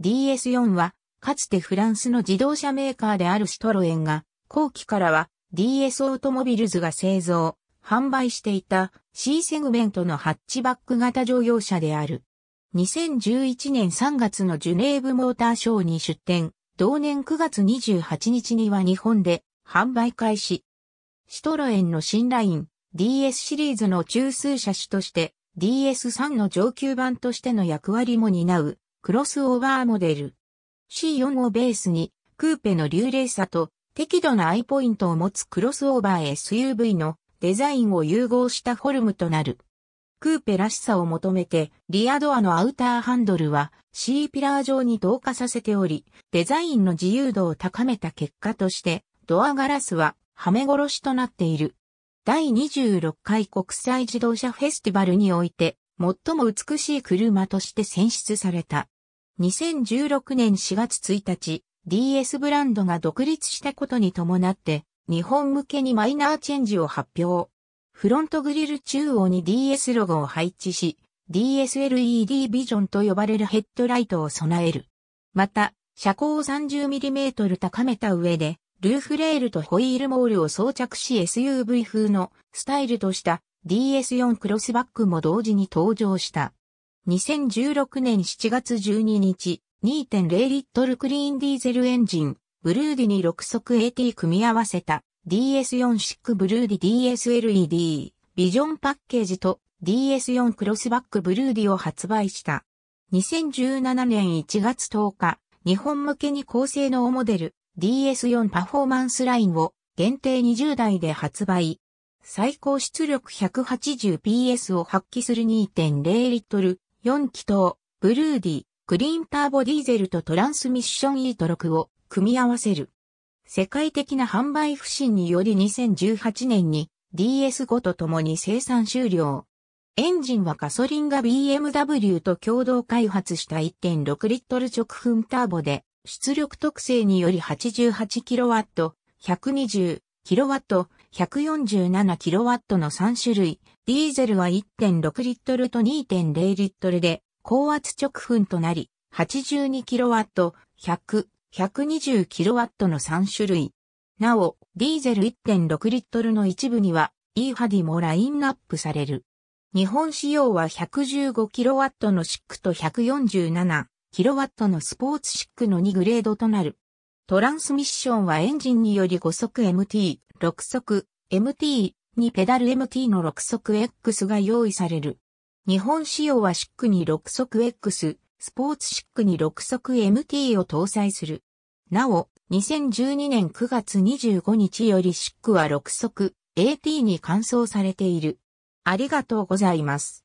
DS4 は、かつてフランスの自動車メーカーであるシトロエンが、後期からは DS オートモビルズが製造、販売していた C セグメントのハッチバック型乗用車である。2011年3月のジュネーブモーターショーに出展、同年9月28日には日本で販売開始。シトロエンの新ライン DS シリーズの中枢車種として DS3 の上級版としての役割も担うクロスオーバーモデル。C4 をベースに、クーペの流麗さと適度なアイポイントを持つクロスオーバー SUV のデザインを融合したフォルムとなる。クーペらしさを求めて、リアドアのアウターハンドルは C ピラー状に同化させており、デザインの自由度を高めた結果として、ドアガラスははめ殺しとなっている。第26回国際自動車フェスティバルにおいて、最も美しい車として選出された。2016年4月1日、DS ブランドが独立したことに伴って、日本向けにマイナーチェンジを発表。フロントグリル中央に DS ロゴを配置し、DSLED ビジョンと呼ばれるヘッドライトを備える。また、車高を 30mm 高めた上で、ルーフレールとホイールモールを装着し SUV 風のスタイルとした DS4 クロスバックも同時に登場した。2016年7月12日、2.0リットルクリーンディーゼルエンジン、ブルーディに6速 AT 組み合わせた d s 4クブルーディ DSLED ビジョンパッケージと DS4 クロスバックブルーディを発売した。2017年1月10日、日本向けに高性能モデル DS4 パフォーマンスラインを限定20台で発売。最高出力 180PS を発揮する2.0リットル4気筒、ブルーディ、クリーンターボディーゼルとトランスミッション E と6を組み合わせる。世界的な販売不振により2018年に DS5 と共に生産終了。エンジンはガソリンが BMW と共同開発した1.6リットル直噴ターボで、出力特性により 88kW、120kW、147kW の3種類、ディーゼルは1.6リットルと2.0リットルで高圧直噴となり、8 2ット、100、1 2 0ットの3種類。なお、ディーゼル1.6リットルの一部には E ハディもラインナップされる。日本仕様は1 1 5ットのシックと1 4 7ットのスポーツシックの2グレードとなる。トランスミッションはエンジンにより5速 MT、6速 MT、にペダル MT の6速 X が用意される。日本仕様はシックに6速 X、スポーツシックに6速 MT を搭載する。なお、2012年9月25日よりシックは6速 AT に換装されている。ありがとうございます。